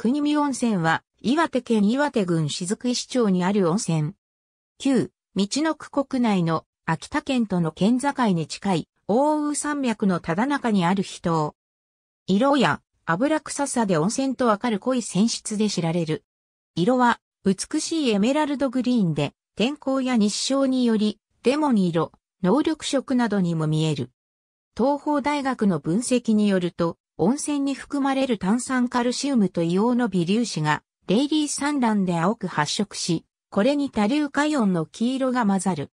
国見温泉は、岩手県岩手郡雫石町にある温泉。旧、道の区国内の秋田県との県境に近い、大宇山脈のただ中にある秘湯。色や油臭さで温泉とわかる濃い泉質で知られる。色は美しいエメラルドグリーンで、天候や日照により、デモン色、能力色などにも見える。東邦大学の分析によると、温泉に含まれる炭酸カルシウムと硫黄の微粒子が、レイリー産卵で青く発色し、これに多硫化イオンの黄色が混ざる。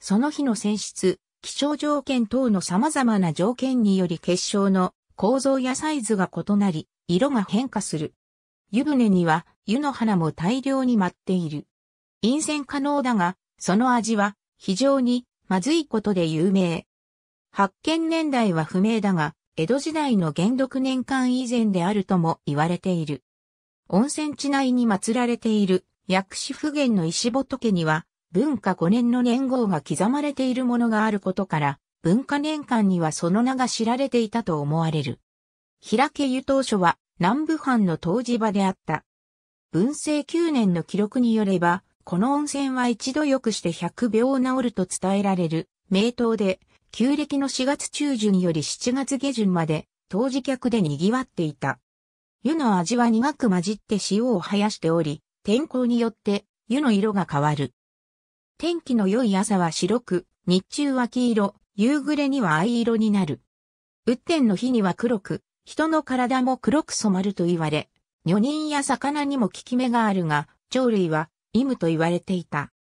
その日の泉質、気象条件等の様々な条件により結晶の構造やサイズが異なり、色が変化する。湯船には湯の花も大量に舞っている。陰線可能だが、その味は非常にまずいことで有名。発見年代は不明だが、江戸時代の元禄年間以前であるとも言われている。温泉地内に祀られている薬師普賢の石仏には文化5年の年号が刻まれているものがあることから、文化年間にはその名が知られていたと思われる。平家湯当初は南部藩の湯治場であった。文政9年の記録によれば、この温泉は一度よくして100秒治ると伝えられる名湯で、旧暦の4月中旬より7月下旬まで、当時客で賑わっていた。湯の味は苦く混じって塩を生やしており、天候によって湯の色が変わる。天気の良い朝は白く、日中は黄色、夕暮れには藍色になる。雨天の日には黒く、人の体も黒く染まると言われ、女人や魚にも効き目があるが、鳥類は、イムと言われていた。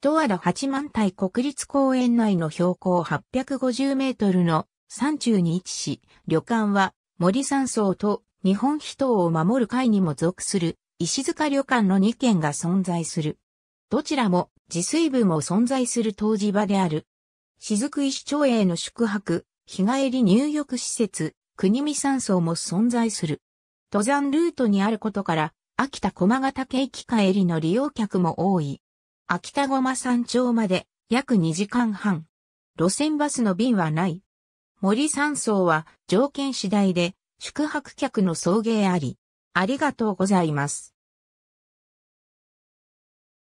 十和田八幡平国立公園内の標高850メートルの山中に位置し、旅館は森山荘と日本秘湯を守る会にも属する石塚旅館の2軒が存在する。どちらも自炊部も存在する湯治場である。雫石町への宿泊、日帰り入浴施設、国見山荘も存在する。登山ルートにあることから、秋田駒ヶ岳駅帰りの利用客も多い。秋田駒山町まで約2時間半。路線バスの便はない。森山荘は条件次第で宿泊客の送迎あり。ありがとうございます。